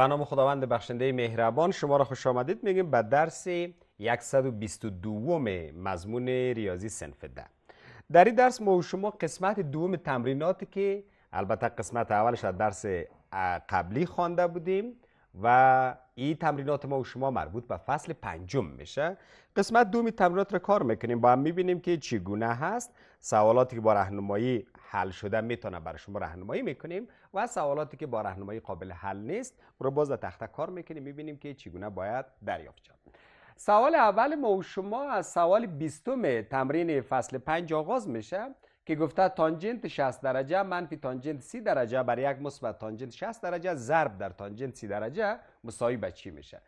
به نام خداوند بخشنده مهربان شما را خوش آمدید میگیم به درس 122 مضمون ریاضی سنف ده در این درس ما شما قسمت دوم تمریناتی که البته قسمت اولش از درس قبلی خوانده بودیم و این تمرینات ما و شما مربوط به فصل پنجم میشه قسمت دومی تمرینات را کار میکنیم با هم میبینیم که چگونه هست سوالاتی که با رهنمایی حل شده میتونه برای شما راهنمایی میکنیم و سوالاتی که با راهنمایی قابل حل نیست رو باز تخته کار میکنیم میبینیم که چگونه باید دریافت شد سوال اول ما و شما از سوال بیستم تمرین فصل پنج آغاز میشه که گفته تانجنت 60 درجه منفی تانجنت 30 درجه بر یک مثبت تانجنت 60 درجه ضرب در تانجنت 30 درجه مساوی به چی میشه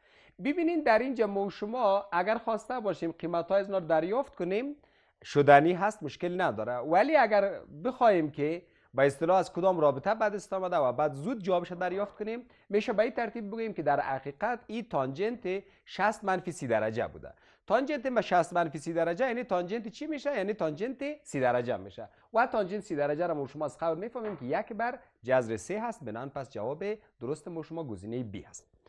ببینین در اینجا ما و شما اگر خواسته باشیم قیمت های از دریافت کنیم شدنی هست مشکل نداره ولی اگر بخوایم که با اصطلاح از کدام رابطه بعد استامده و بعد زود جوابش دریافت کنیم میشه به این ترتیب بگیم که در حقیقت این تانجنت 60 منفی 30 درجه بوده تانجنت به 60 منفی 30 درجه یعنی تانجنت چی میشه یعنی تانجنت 30 درجه میشه و تانجنت 30 درجه را ما شما از قبل میفهمیم که یک بر جذر 3 هست بنان پس جواب درست ما شما گزینه B هست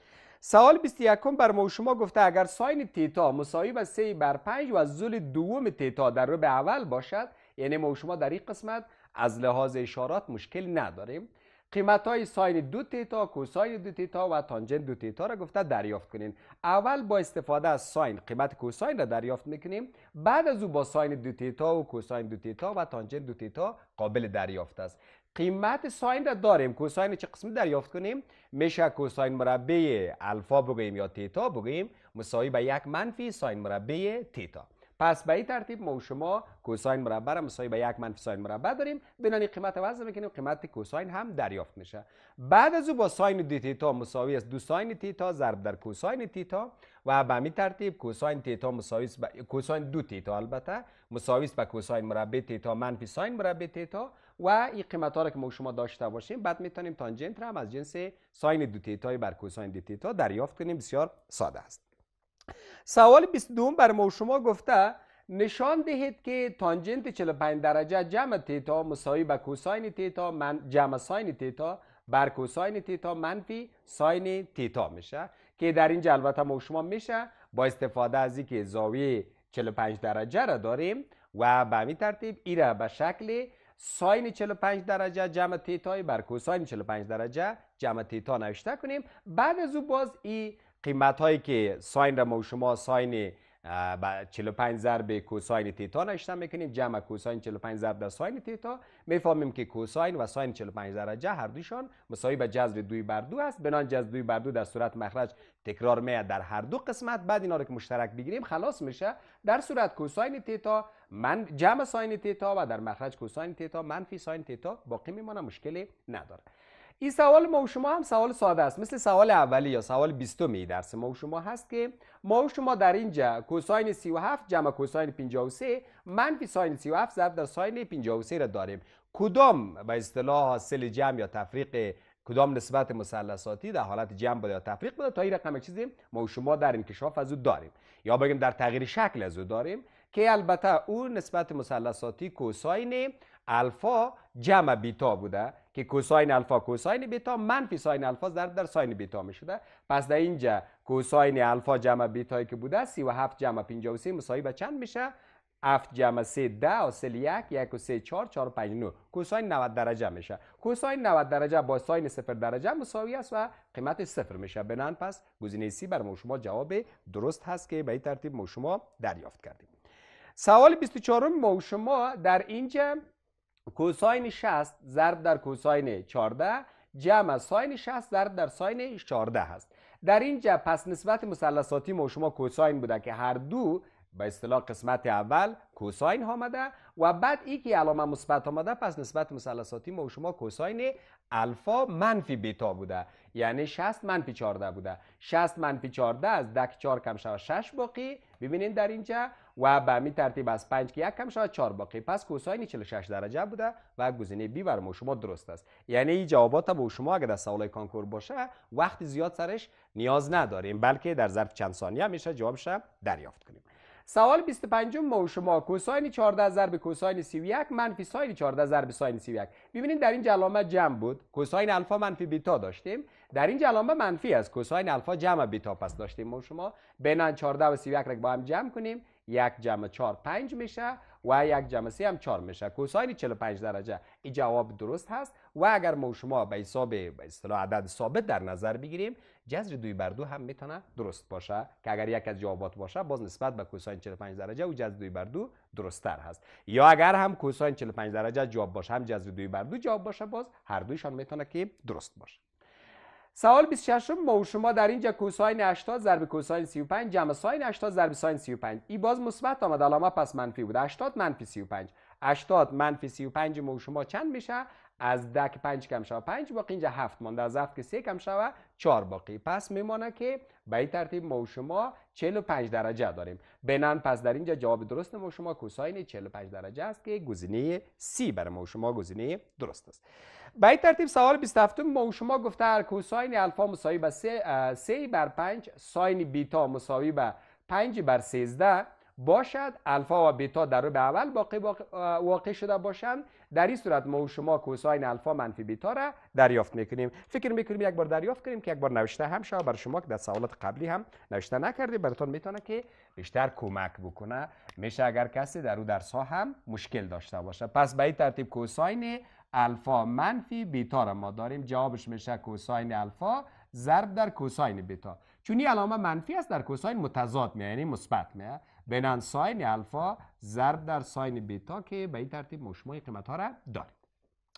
سوال 21 بر ما شما گفته اگر ساین تیتا مساوی با 3 بر 5 و زول دوم تیتا در به اول باشد یعنی ما شما در این قسمت از لحاظ اشارات مشکل نداریم قیمت های ساین دو تیتا، کوساین دو تیتا و تانجن دو تیتا را گفته دریافت کنین اول با استفاده از ساین قیمت کوساین را دریافت میکنیم بعد از او با ساین دو تیتا و کوساین دو تیتا و تانجن دو تیتا قابل دریافت است قیمت ساین را داریم کوساین چه قسمی دریافت کنیم میشه کوساین مربع الفا بگیم یا تیتا بگیم مساوی به یک منفی ساین مربع تیتا پس به این ترتیب ما شما کوساین مربع را مساوی به یک منفی ساین مربع داریم بنان قیمت وضع میکنیم قیمت کوساین هم دریافت میشه بعد از او با ساین دی تیتا مساوی است دو ساین تیتا ضرب در کوساین تیتا و به همین ترتیب کوساین تیتا مساوی است با... کوساین دو تیتا البته مساوی است به کوساین مربع تیتا منفی ساین مربع تیتا و این قیمت ها را که ما شما داشته باشیم بعد میتونیم تانجنت را هم از جنس ساین دو تیتا بر کوساین دو تیتا دریافت کنیم بسیار ساده است سوال 22 بر ما شما گفته نشان دهید که تانجنت 45 درجه جمع تیتا مساوی به کوساین تیتا من جمع ساین تیتا بر کوساین تیتا منفی ساین تیتا میشه که در این البته ما شما میشه با استفاده از اینکه زاویه 45 درجه را داریم و به همین ترتیب ای به شکل ساین 45 درجه جمع تیتای بر کوساین 45 درجه جمع تیتا نوشته کنیم بعد از او باز این قیمت هایی که ساین را ما شما ساین 45 ضرب کوساین تیتا نوشته میکنیم جمع کوساین 45 ضرب در ساین تیتا میفهمیم که کوساین و ساین 45 درجه هر دوشان مساوی به جذر 2 بر 2 است بنان جذر 2 بر 2 در صورت مخرج تکرار میاد در هر دو قسمت بعد اینا رو که مشترک بگیریم خلاص میشه در صورت کوساین تیتا من جمع ساین تیتا و در مخرج کوساین تیتا منفی ساین تیتا باقی میمانه مشکلی نداره این سوال ما و شما هم سوال ساده است مثل سوال اولی یا سوال 20 می درس ما و شما هست که ما و شما در اینجا کوساین 37 جمع کوساین 53 منفی ساین 37 ضرب در ساین 53 را داریم کدام به اصطلاح حاصل جمع یا تفریق کدام نسبت مثلثاتی در حالت جمع بوده یا تفریق بود تا این رقم چیزی ما و شما در انکشاف از او داریم یا بگیم در تغییر شکل از داریم که البته او نسبت مثلثاتی کوساین الفا جمع بیتا بوده که کوساین الفا کوساین بیتا منفی ساین الفا در در ساین بیتا می شده پس در اینجا کوساین الفا جمع بیتایی که بوده 37 جمع 53 مساوی به چند میشه 7 جمع 3 10 حاصل 1 1 و 3 4 4 5 9 کوساین 90 درجه میشه کوساین 90 درجه با ساین 0 درجه مساوی است و قیمت 0 میشه بنان پس گزینه سی بر ما شما جواب درست هست که به این ترتیب ما شما دریافت کردیم سوال 24 ما و شما در اینجا کوساین 60 ضرب در کوساین 14 جمع ساین 60 ضرب در ساین 14 هست در اینجا پس نسبت مثلثاتی ما و شما کوساین بوده که هر دو به اصطلاح قسمت اول کوساین آمده و بعد ای که علامه مثبت آمده پس نسبت مثلثاتی ما و شما کوساین الفا منفی بیتا بوده یعنی 60 منفی 14 بوده 60 منفی 14 از دک 4 کم شود 6 باقی ببینید در اینجا و به می ترتیب از 5 که یک کم شاید 4 باقی پس کوساین 46 درجه بوده و گزینه بی بر شما درست است یعنی این جوابات به شما اگر در سوالای کانکور باشه وقت زیاد سرش نیاز نداریم بلکه در ظرف چند ثانیه میشه جوابش دریافت کنیم سوال 25 ما شما کوساین 14 ضرب کوساین 31 منفی ساین 14 ضرب ساین 31 ببینید در این جلامه جمع بود کوساین الفا منفی بیتا داشتیم در این جلامه منفی است کوساین الفا جمع بیتا پس داشتیم ما شما بین 14 و 31 را با هم جمع کنیم یک جمع 4 5 میشه و یک جمع 3 هم 4 میشه کوساین 45 درجه این جواب درست هست و اگر ما شما به حساب اصطلاح عدد ثابت در نظر بگیریم جذر دوی بر دو هم میتونه درست باشه که اگر یک از جوابات باشه باز نسبت به کوساین 45 درجه و جذر دوی بر دو درستتر هست یا اگر هم کوساین 45 درجه جواب باشه هم جذر دوی بر دو جواب باشه باز هر دویشان میتونه که درست باشه سوال 26 ما و شما در اینجا کوساین 80 ضرب کوساین 35 جمع ساین 80 ضرب ساین 35 ای باز مثبت آمد علامه پس منفی بود 80 منفی 35 80 منفی 35 ما و شما چند میشه از دک 5 کم شوه 5 باقی اینجا 7 مانده از 7 که 3 کم شوه 4 باقی پس میمانه که به این ترتیب ما و شما 45 درجه داریم بنان پس در اینجا جواب درست ما شما کوساین 45 درجه است که گزینه C برای ما شما گزینه درست است به این ترتیب سوال 27 ما شما گفته هر کوساین الفا مساوی به 3 بر 5 ساین بیتا مساوی به 5 بر 13 باشد الفا و بیتا در ربع اول باقی واقع شده باشند در این صورت ما و شما کوساین الفا منفی بیتا را دریافت میکنیم فکر میکنیم یک بار دریافت کنیم که یک بار نوشته هم شما بر شما که در سوالات قبلی هم نوشته نکردی براتون میتونه که بیشتر کمک بکنه میشه اگر کسی در او درس ها هم مشکل داشته باشه پس به این ترتیب کوساین الفا منفی بیتا را ما داریم جوابش میشه کوساین الفا ضرب در کوساین بیتا چون علامه منفی است در کوساین متضاد می یعنی مثبت میه بینان ساین الفا ضرب در ساین بیتا که به این ترتیب مشمول قیمت ها را داریم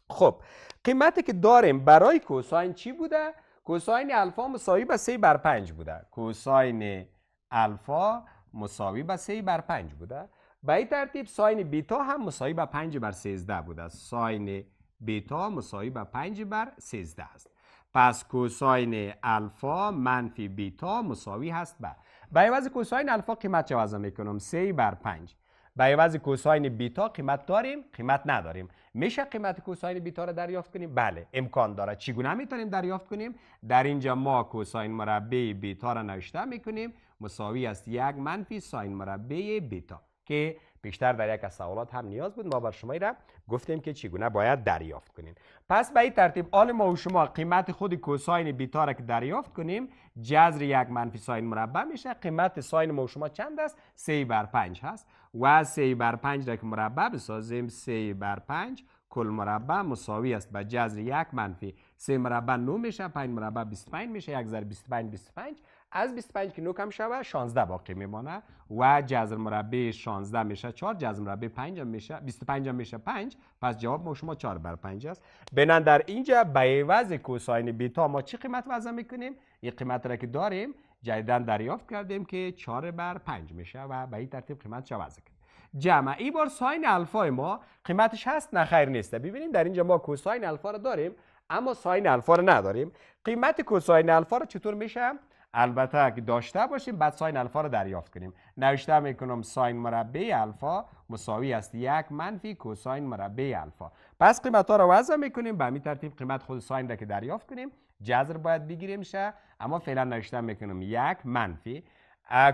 خب قیمتی که داریم برای کوساین چی بوده کوساین الفا مساوی به 3 بر 5 بوده کوساین الفا مساوی به 3 بر 5 بوده به این ترتیب ساین بیتا هم مساوی به 5 بر 13 بوده ساین بیتا مساوی به 5 بر 13 است پس کوساین الفا منفی بیتا مساوی هست به به عوض کوساین الفا قیمت چه وزن میکنم سه بر پنج به عوض کوساین بیتا قیمت داریم قیمت نداریم میشه قیمت کوساین بیتا را دریافت کنیم بله امکان داره چگونه میتونیم دریافت کنیم در اینجا ما کوساین مربع بیتا را نوشته میکنیم مساوی است یک منفی ساین مربع بیتا که پیشتر در یک از سوالات هم نیاز بود ما بر شما را گفتیم که چگونه باید دریافت کنین پس به این ترتیب آن ما و شما قیمت خود کوساین بیتا را که دریافت کنیم جذر یک منفی ساین مربع میشه قیمت ساین ما و شما چند است 3 بر 5 هست و 3 بر 5 را که مربع بسازیم 3 بر 5 کل مربع مساوی است به جذر یک منفی 3 مربع 9 میشه 5 مربع 25 میشه 1 ضرب 25 25 از 25 که کم شوه 16 باقی میمانه و جذر مربع 16 میشه 4 جذر مربع 5 هم میشه 25 هم میشه 5 پس جواب ما شما 4 بر 5 است بنان در اینجا به عوض کوساین بیتا ما چی قیمت وضع میکنیم این قیمت را که داریم جدیدن دریافت کردیم که 4 بر 5 میشه و به این ترتیب قیمت وضع کرد جمع این بار ساین الفا ما قیمتش هست نه خیر نیست ببینیم در اینجا ما کوساین الفا را داریم اما ساین الفا را نداریم قیمت کوساین الفا را چطور میشه البته اگه داشته باشیم بعد ساین الفا رو دریافت کنیم نوشته میکنم ساین مربع الفا مساوی است یک منفی کوساین مربع الفا پس قیمت ها رو وضع میکنیم به همین ترتیب قیمت خود ساین را که دریافت کنیم جذر باید بگیریم شه اما فعلا نوشته میکنم یک منفی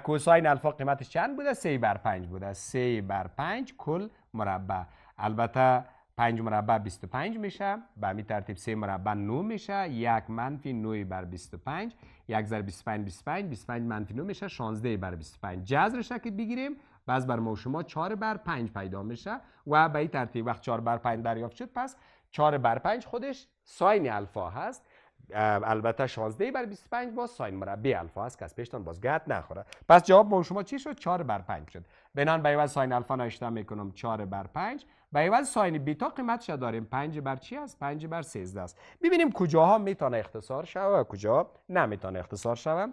کوساین الفا قیمتش چند بوده سه بر پنج بوده سه بر پنج کل مربع البته 5 مربع 25 میشه به همین ترتیب 3 مربع 9 میشه 1 منفی 9 بر 25 1 ضرب 25 25 25 منفی 9 میشه 16 بر 25 جذرش که بگیریم باز بر ما شما 4 بر 5 پیدا میشه و به این ترتیب وقت 4 بر 5 دریافت شد پس 4 بر 5 خودش ساین الفا هست البته 16 بر 25 با ساین مربع الفا است که از پیشتان باز گرد نخوره پس جواب ما شما چی شد 4 بر 5 شد بنان به ساین الفا نشتم میکنم 4 بر 5 و ایول ساین بیتا قیمتش داریم 5 بر چی است 5 بر 13 است ببینیم کجاها میتونه اختصار شوه و کجا نمیتونه اختصار شوه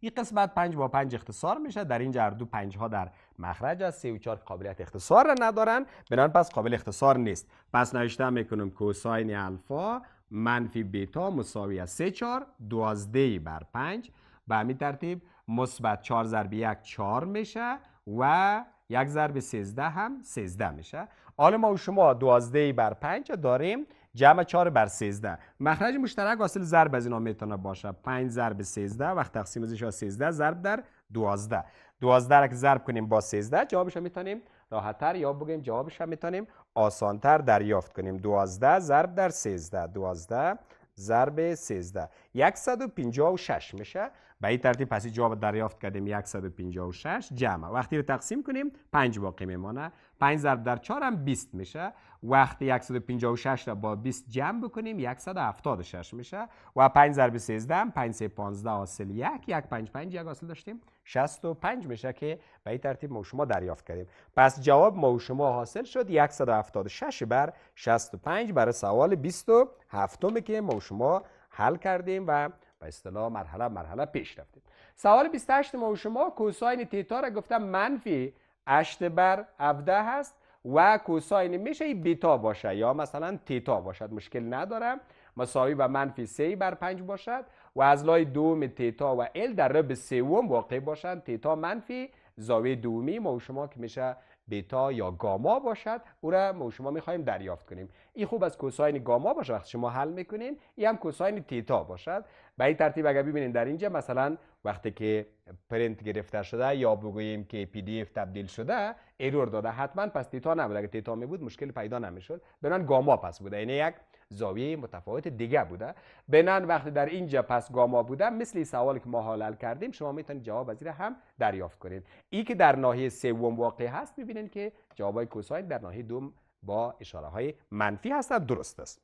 این قسمت 5 با 5 اختصار میشه در اینجا جردو 5 ها در مخرج از 3 4 قابلیت اختصار را ندارن بنابراین پس قابل اختصار نیست پس نوشته میکنم کوساین الفا منفی بیتا مساوی از 3 4 12 بر 5 به همین ترتیب مثبت 4 ضرب 1 4 میشه و یک ضرب 13 هم 13 میشه حالا ما و شما 12 بر 5 داریم جمع 4 بر 13 مخرج مشترک حاصل ضرب از اینا میتونه باشه 5 ضرب 13 وقت تقسیم ازش 13 ضرب در 12 12 را که ضرب کنیم با 13 جوابش میتونیم راحتتر یا بگیم جوابش میتونیم آسانتر دریافت کنیم 12 ضرب در 13 12 ضرب 13 156 میشه به این ترتیب پسی جواب دریافت کردیم 156 جمع وقتی رو تقسیم کنیم 5 باقی میمانه 5 ضرب در 4 هم 20 میشه وقتی 156 را با 20 جمع بکنیم 176 میشه و 5 ضرب 13 هم 5 3 15 حاصل 1 1 5 5 1 حاصل داشتیم 65 میشه که به این ترتیب ما شما دریافت کردیم پس جواب ما شما حاصل شد 176 بر 65 برای سوال 27 که ما شما حل کردیم و به اصطلاح مرحله مرحله پیش رفتیم سوال 28 ما شما کوساین تیتا را گفتم منفی اشت بر 17 هست و کوساین میشه بیتا باشه یا مثلا تیتا باشد مشکل ندارم مساوی و منفی 3 بر 5 باشد و از لای دوم تیتا و ال در رب سوم واقع باشند تیتا منفی زاویه دومی ما و شما که میشه بیتا یا گاما باشد او را ما و شما میخوایم دریافت کنیم این خوب از کوساین گاما باشه وقتی شما حل میکنین این هم کوساین تیتا باشد به این ترتیب اگر ببینید در اینجا مثلا وقتی که پرنت گرفته شده یا بگوییم که پی دی اف تبدیل شده ایرور داده حتما پس تیتا نبود، اگه تیتا می بود مشکل پیدا نمیشد بنان گاما پس بوده یعنی یک زاویه متفاوت دیگه بوده بنان وقتی در اینجا پس گاما بوده مثل سوالی که ما حل کردیم شما میتونید جواب از هم دریافت کنید ای که در ناحیه سوم واقع هست میبینید که جوابای کوساین در ناحیه دوم با اشاره های منفی هستند درست است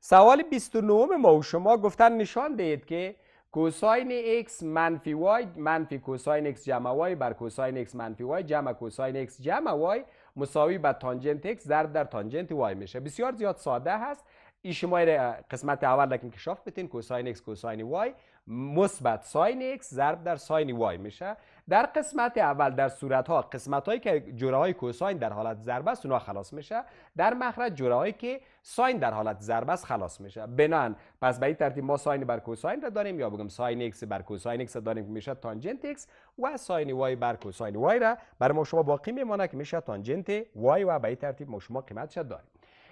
سوال 29 ما و شما گفتن نشان دهید که کوساین x منفی y منفی کوساین x جمع y بر کوساین x منفی y جمع کوساین x جمع y مساوی به تانجنت x ضرب در تانجنت y میشه بسیار زیاد ساده هست این شما قسمت اول لکن کشاف بتین کوساین x کوساین y مثبت ساین x ضرب در ساین y میشه در قسمت اول در صورت ها قسمت هایی که جوره های کوساین در حالت ضرب است اونها خلاص میشه در مخرج جوره هایی که ساین در حالت ضرب است خلاص میشه بنان پس به این ترتیب ما ساین بر کوساین را داریم یا بگم ساین ایکس بر کوساین ایکس داریم که میشه تانجنت ایکس و ساین وای بر کوساین وای را بر ما شما باقی میمانه که میشه تانجنت وای و به این ترتیب ما شما شد داریم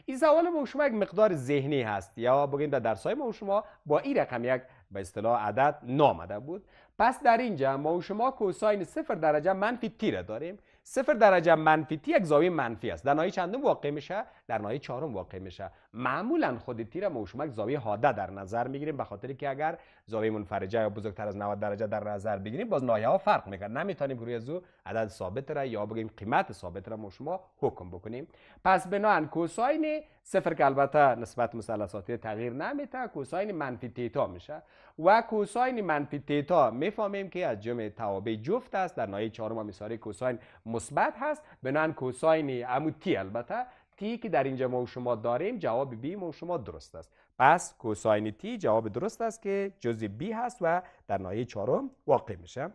این سوال ما شما یک مقدار ذهنی هست یا بگیم در های ما شما با این رقم یک به اصطلاح عدد نامده بود پس در اینجا ما و شما کوساین صفر درجه منفی تی داریم صفر درجه منفی تی یک زاویه منفی است در نایی چندم واقع میشه در نایی چهارم واقع میشه معمولا خود تیر موشمک زاویه حاده در نظر میگیریم به خاطر که اگر زاویه منفرجه یا بزرگتر از 90 درجه در نظر بگیریم باز نایه ها فرق میکنه نمیتونیم روی از او عدد ثابت را یا بگیم قیمت ثابت را ما شما حکم بکنیم پس بناهن کوساین صفر که البته نسبت مثلثاتی تغییر نمیته کوساین منفی تیتا میشه و کوساین منفی تیتا میفهمیم که از جمع توابع جفت است در نایه چهارم میساری کوساین مثبت هست بنان کوساین عمود تی البته تی که در اینجا ما و شما داریم جواب بی ما و شما درست است پس کوساین تی جواب درست است که جزء بی هست و در ناحیه چارم واقع میشه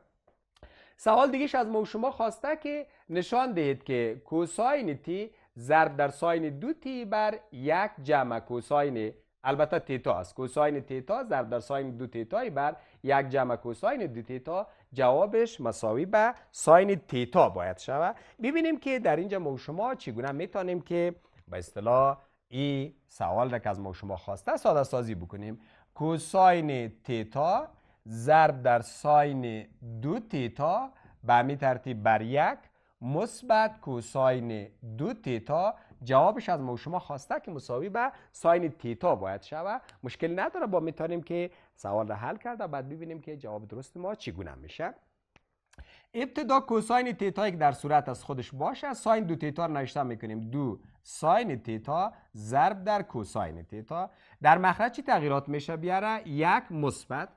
سوال دیگهش از ما و شما خواسته که نشان دهید که کوساین تی ضرب در ساین دو تی بر یک جمع کوساین البته تیتا است کوساین تیتا ضرب در ساین دو تیتای بر یک جمع کوساین دو تیتا جوابش مساوی به ساین تیتا باید شود ببینیم که در اینجا ما شما چگونه میتونیم که به اصطلاح ای سوال را که از ما شما خواسته ساده سازی بکنیم کوساین تیتا ضرب در ساین دو تیتا به همین ترتیب بر یک مثبت کوساین دو تیتا جوابش از ما شما خواسته که مساوی به ساین تیتا باید شود مشکل نداره با میتونیم که سوال را حل کرد و بعد ببینیم که جواب درست ما چگونه میشه ابتدا کوساین تیتا یک در صورت از خودش باشه ساین دو تیتا رو نوشته میکنیم دو ساین تیتا ضرب در کوساین تیتا در مخرج چی تغییرات میشه بیاره یک مثبت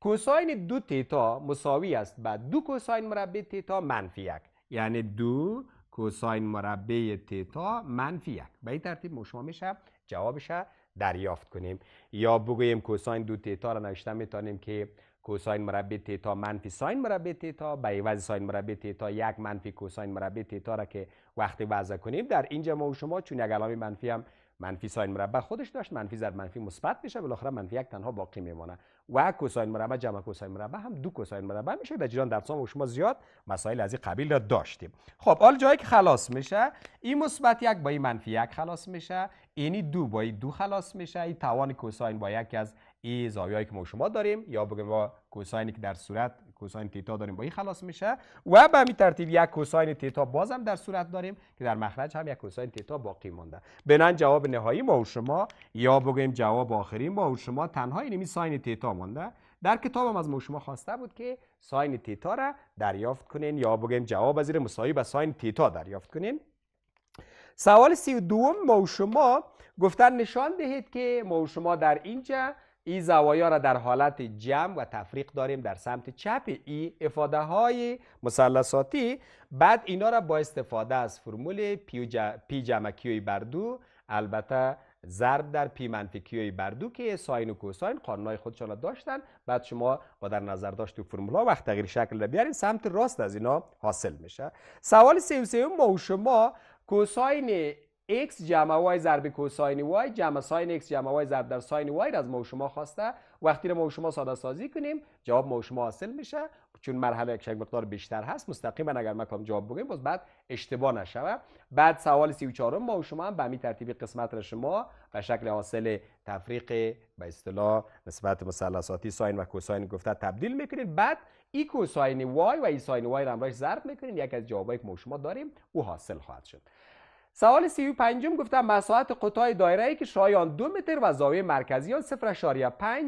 کوساین دو تیتا مساوی است به دو کوساین مربع تیتا منفی یک یعنی دو کوساین مربع تیتا منفی یک به این ترتیب میشه جوابش دریافت کنیم یا بگوییم کوساین دو تیتا را نوشته میتونیم که کوساین مربع تیتا منفی ساین مربع تیتا به عوض ساین مربع تیتا یک منفی کوساین مربع تیتا را که وقتی وضع کنیم در اینجا ما و شما چون یک علامه منفی هم منفی ساین مربع خودش داشت منفی ضرب منفی مثبت میشه بالاخره منفی یک تنها باقی میمونه و کوساین مربع جمع کوساین مربع هم دو کوساین مربع میشه در جریان درس شما زیاد مسائل از این قبیل را داشتیم خب حال جایی که خلاص میشه این مثبت یک با این منفی یک خلاص میشه اینی دو با این دو خلاص میشه این توان کوساین با یکی از این زاویه‌ای که ما شما داریم یا بگیم با کوساینی که در صورت کوساین تیتا داریم با این خلاص میشه و به همین ترتیب یک کوساین تیتا باز هم در صورت داریم که در مخرج هم یک کوساین تیتا باقی مونده بنان جواب نهایی ما و شما یا بگویم جواب آخری ما و شما تنها می ساین تیتا مونده در کتابم از ما شما خواسته بود که ساین تیتا را دریافت کنین یا بگیم جواب زیر مساوی با ساین تیتا دریافت کنین سوال سی و دوم ما و شما گفتن نشان دهید که ما و شما در اینجا این زوایا را در حالت جمع و تفریق داریم در سمت چپ ای افاده های مثلثاتی بعد اینا را با استفاده از فرمول پی, جمع پی کیوی بردو البته ضرب در پی منفی کیوی که ساین و کوساین قانونای خودشان را داشتن بعد شما با در نظر داشت فرمول ها وقت تغییر شکل را بیارین سمت راست از اینا حاصل میشه سوال سیم سیم ما و شما کوساین x جمع y ضرب کوساین y جمع ساین x جمع y ضرب در ساین y را از ما و شما خواسته وقتی را ما و شما ساده سازی کنیم جواب ما و شما حاصل میشه چون مرحله یک مقدار بیشتر هست مستقیما اگر ما کام جواب بگیم باز بعد اشتباه نشوه بعد سوال 34 ما و شما هم به همین ترتیب قسمت را شما به شکل حاصل تفریق به اصطلاح نسبت مثلثاتی ساین و کوساین گفته تبدیل میکنید بعد ای کوساین y و ای ساین y را هم ضرب میکنید یک از جوابایی که ما و شما داریم او حاصل خواهد شد سوال سی و پنجم گفتم مساحت قطاع دایره ای که شایان دو متر و زاویه مرکزی آن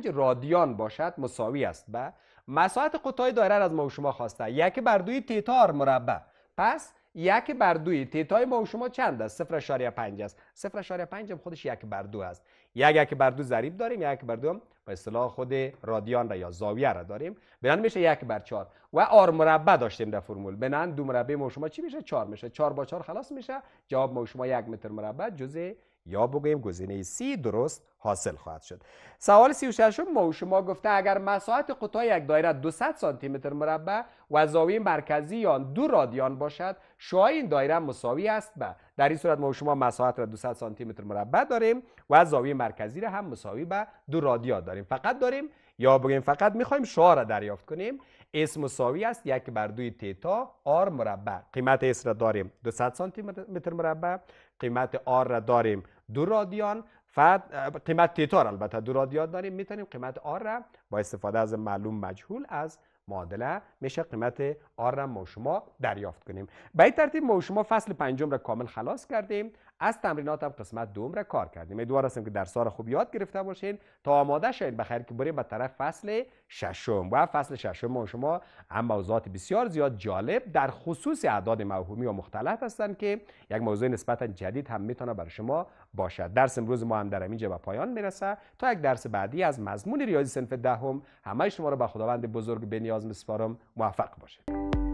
0.5 رادیان باشد مساوی است و مساحت قطای دایره از ما و شما خواسته یک بر دوی تیتار مربع پس یک بر دوی تیتای ما و شما چند است 0.5 است 0.5 هم خودش یک بر دو است یک یک بر دو ضریب داریم یک بر دو هم به اصطلاح خود رادیان را یا زاویه را داریم بنان میشه یک بر چهار و آر مربع داشتیم در فرمول بنان دو مربع ما شما چی میشه چهار میشه چار با چهار خلاص میشه جواب ما شما یک متر مربع جزء یا بگویم گزینه سی درست حاصل خواهد شد سوال 36 ما و شما گفته اگر مساحت قطعه یک دایره 200 سانتی متر مربع و زاویه مرکزی آن دو رادیان باشد شعاع این دایره مساوی است به در این صورت ما و شما مساحت را 200 سانتی متر مربع داریم و زاویه مرکزی را هم مساوی به دو رادیان داریم فقط داریم یا بگیم فقط میخوایم شعار را دریافت کنیم اس مساوی است یک بر دوی تیتا آر مربع قیمت اس را داریم 200 سانتی متر مربع قیمت آر را داریم دو رادیان قیمت تیتا را البته دو رادیان داریم میتونیم قیمت آر را با استفاده از معلوم مجهول از معادله میشه قیمت آر را ما شما دریافت کنیم به این ترتیب ما شما فصل پنجم را کامل خلاص کردیم از تمرینات هم قسمت دوم را کار کردیم امیدوار هستم که درس‌ها رو خوب یاد گرفته باشین تا آماده شین بخیر که بریم به طرف فصل ششم و فصل ششم ما شما هم موضوعات بسیار زیاد جالب در خصوص اعداد موهومی و مختلف هستند که یک موضوع نسبتا جدید هم میتونه برای شما باشد درس امروز ما هم در اینجا به پایان میرسه تا یک درس بعدی از مضمون ریاضی صنف دهم ده همه شما را به خداوند بزرگ بنیاز میسپارم موفق باشید